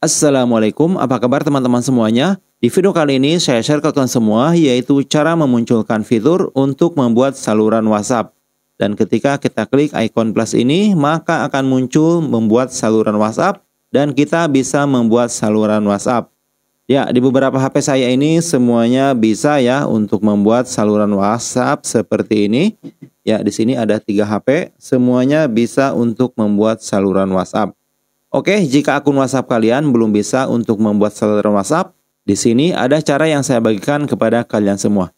Assalamualaikum, apa kabar teman-teman semuanya? Di video kali ini saya share ke kalian semua yaitu cara memunculkan fitur untuk membuat saluran WhatsApp. Dan ketika kita klik icon plus ini, maka akan muncul membuat saluran WhatsApp dan kita bisa membuat saluran WhatsApp. Ya, di beberapa HP saya ini semuanya bisa ya untuk membuat saluran WhatsApp seperti ini. Ya, di sini ada tiga HP, semuanya bisa untuk membuat saluran WhatsApp. Oke, jika akun WhatsApp kalian belum bisa untuk membuat saluran WhatsApp, di sini ada cara yang saya bagikan kepada kalian semua.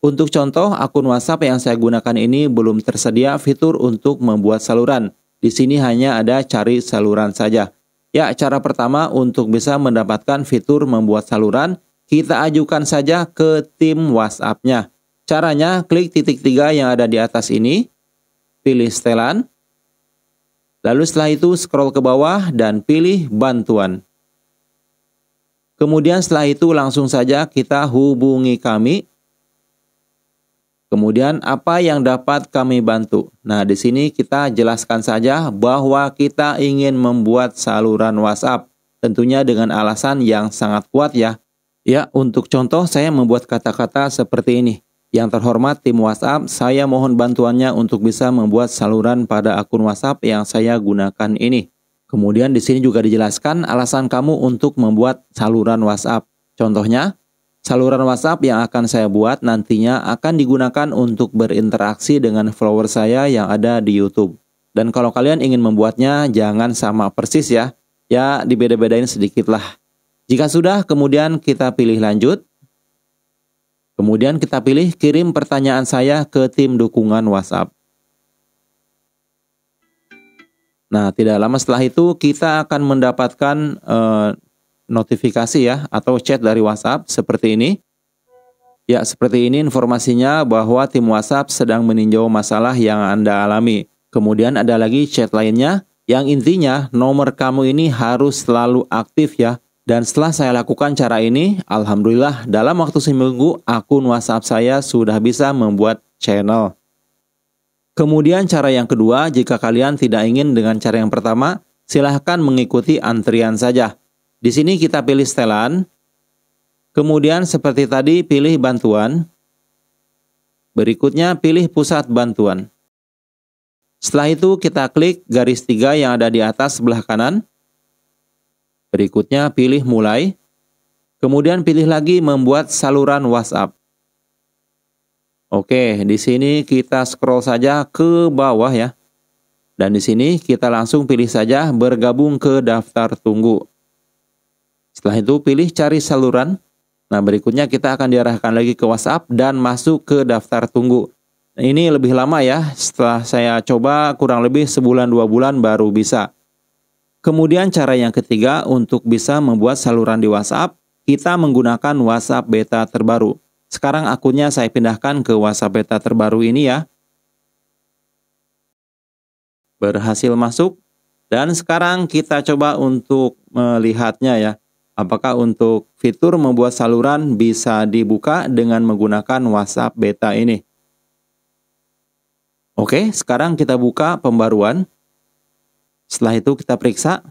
Untuk contoh, akun WhatsApp yang saya gunakan ini belum tersedia fitur untuk membuat saluran. Di sini hanya ada cari saluran saja. Ya, cara pertama untuk bisa mendapatkan fitur membuat saluran, kita ajukan saja ke tim WhatsApp-nya. Caranya, klik titik tiga yang ada di atas ini, pilih setelan, Lalu setelah itu scroll ke bawah dan pilih bantuan. Kemudian setelah itu langsung saja kita hubungi kami. Kemudian apa yang dapat kami bantu? Nah, di sini kita jelaskan saja bahwa kita ingin membuat saluran WhatsApp. Tentunya dengan alasan yang sangat kuat ya. Ya, untuk contoh saya membuat kata-kata seperti ini. Yang terhormat tim WhatsApp, saya mohon bantuannya untuk bisa membuat saluran pada akun WhatsApp yang saya gunakan ini. Kemudian di sini juga dijelaskan alasan kamu untuk membuat saluran WhatsApp. Contohnya, saluran WhatsApp yang akan saya buat nantinya akan digunakan untuk berinteraksi dengan follower saya yang ada di YouTube. Dan kalau kalian ingin membuatnya, jangan sama persis ya. Ya, dibeda-bedain sedikit lah. Jika sudah, kemudian kita pilih lanjut. Kemudian kita pilih kirim pertanyaan saya ke tim dukungan WhatsApp. Nah, tidak lama setelah itu kita akan mendapatkan eh, notifikasi ya atau chat dari WhatsApp seperti ini. Ya, seperti ini informasinya bahwa tim WhatsApp sedang meninjau masalah yang Anda alami. Kemudian ada lagi chat lainnya yang intinya nomor kamu ini harus selalu aktif ya dan setelah saya lakukan cara ini, alhamdulillah dalam waktu seminggu akun WhatsApp saya sudah bisa membuat channel. Kemudian cara yang kedua, jika kalian tidak ingin dengan cara yang pertama, silahkan mengikuti antrian saja. Di sini kita pilih setelan, kemudian seperti tadi pilih bantuan, berikutnya pilih pusat bantuan. Setelah itu kita klik garis tiga yang ada di atas sebelah kanan, Berikutnya pilih mulai. Kemudian pilih lagi membuat saluran WhatsApp. Oke, di sini kita scroll saja ke bawah ya. Dan di sini kita langsung pilih saja bergabung ke daftar tunggu. Setelah itu pilih cari saluran. Nah, berikutnya kita akan diarahkan lagi ke WhatsApp dan masuk ke daftar tunggu. Nah, ini lebih lama ya, setelah saya coba kurang lebih sebulan dua bulan baru bisa. Kemudian cara yang ketiga untuk bisa membuat saluran di WhatsApp, kita menggunakan WhatsApp beta terbaru. Sekarang akunnya saya pindahkan ke WhatsApp beta terbaru ini ya. Berhasil masuk. Dan sekarang kita coba untuk melihatnya ya. Apakah untuk fitur membuat saluran bisa dibuka dengan menggunakan WhatsApp beta ini. Oke, sekarang kita buka pembaruan. Setelah itu kita periksa.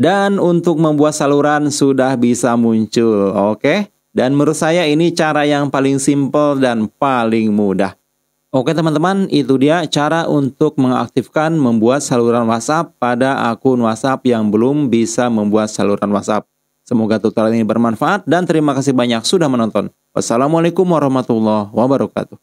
Dan untuk membuat saluran sudah bisa muncul, oke? Dan menurut saya ini cara yang paling simple dan paling mudah. Oke teman-teman, itu dia cara untuk mengaktifkan membuat saluran WhatsApp pada akun WhatsApp yang belum bisa membuat saluran WhatsApp. Semoga tutorial ini bermanfaat dan terima kasih banyak sudah menonton. Wassalamualaikum warahmatullahi wabarakatuh.